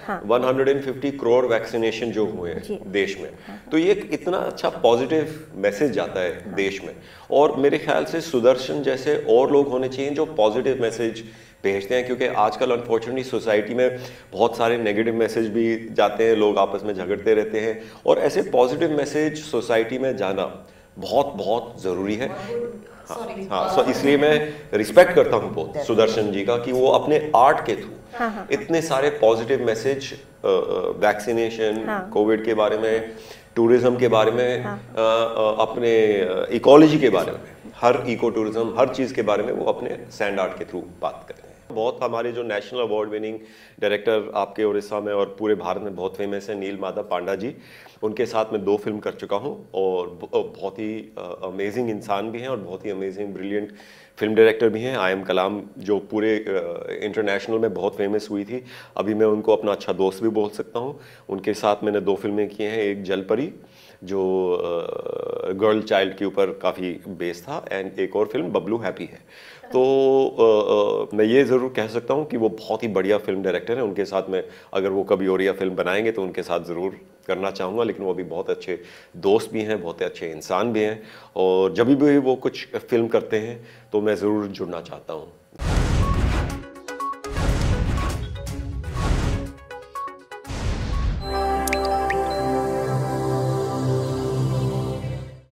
हाँ, 150 करोड़ वैक्सीनेशन जो हुए हैं देश में हाँ, हाँ। तो ये इतना अच्छा पॉजिटिव मैसेज जाता है हाँ, देश में और मेरे ख्याल से सुदर्शन जैसे और लोग होने चाहिए जो पॉजिटिव मैसेज भेजते हैं क्योंकि आजकल अनफॉर्चुनेटली सोसाइटी में बहुत सारे नेगेटिव मैसेज भी जाते हैं लोग आपस में झगड़ते रहते हैं और ऐसे पॉजिटिव मैसेज सोसाइटी में जाना बहुत बहुत ज़रूरी है हाँ हाँ इसलिए मैं रिस्पेक्ट करता हूँ बहुत सुदर्शन जी का कि वो अपने आर्ट के थ्रू हाँ, हाँ, हाँ। इतने सारे पॉजिटिव मैसेज वैक्सीनेशन कोविड के बारे में टूरिज्म के बारे में अपने इकोलॉजी के बारे में हर इको टूरिज्म हर चीज़ के बारे में वो अपने सैंड आर्ट के थ्रू बात करते हैं बहुत हमारे जो नेशनल अवार्ड विनिंग डायरेक्टर आपके उड़ीसा में और पूरे भारत में बहुत फेमस है नील माधव पांडा जी उनके साथ मैं दो फिल्म कर चुका हूँ और बहुत ही अमेजिंग इंसान भी हैं और बहुत ही अमेजिंग ब्रिलियंट फिल्म डायरेक्टर भी हैं आई एम कलाम जो पूरे इंटरनेशनल में बहुत फेमस हुई थी अभी मैं उनको अपना अच्छा दोस्त भी बोल सकता हूँ उनके साथ मैंने दो फिल्में की हैं एक जलपरी जो गर्ल चाइल्ड के ऊपर काफ़ी बेस था एंड एक और फिल्म बबलू हैप्पी है तो आ, आ, मैं ये ज़रूर ज़रूर कह सकता हूँ कि वो बहुत ही बढ़िया फिल्म डायरेक्टर हैं उनके साथ मैं अगर वो कभी ओरिया फिल्म बनाएंगे तो उनके साथ ज़रूर करना चाहूँगा लेकिन वो अभी बहुत अच्छे दोस्त भी हैं बहुत अच्छे इंसान भी हैं और जब भी वो कुछ फिल्म करते हैं तो मैं ज़रूर जुड़ना चाहता हूँ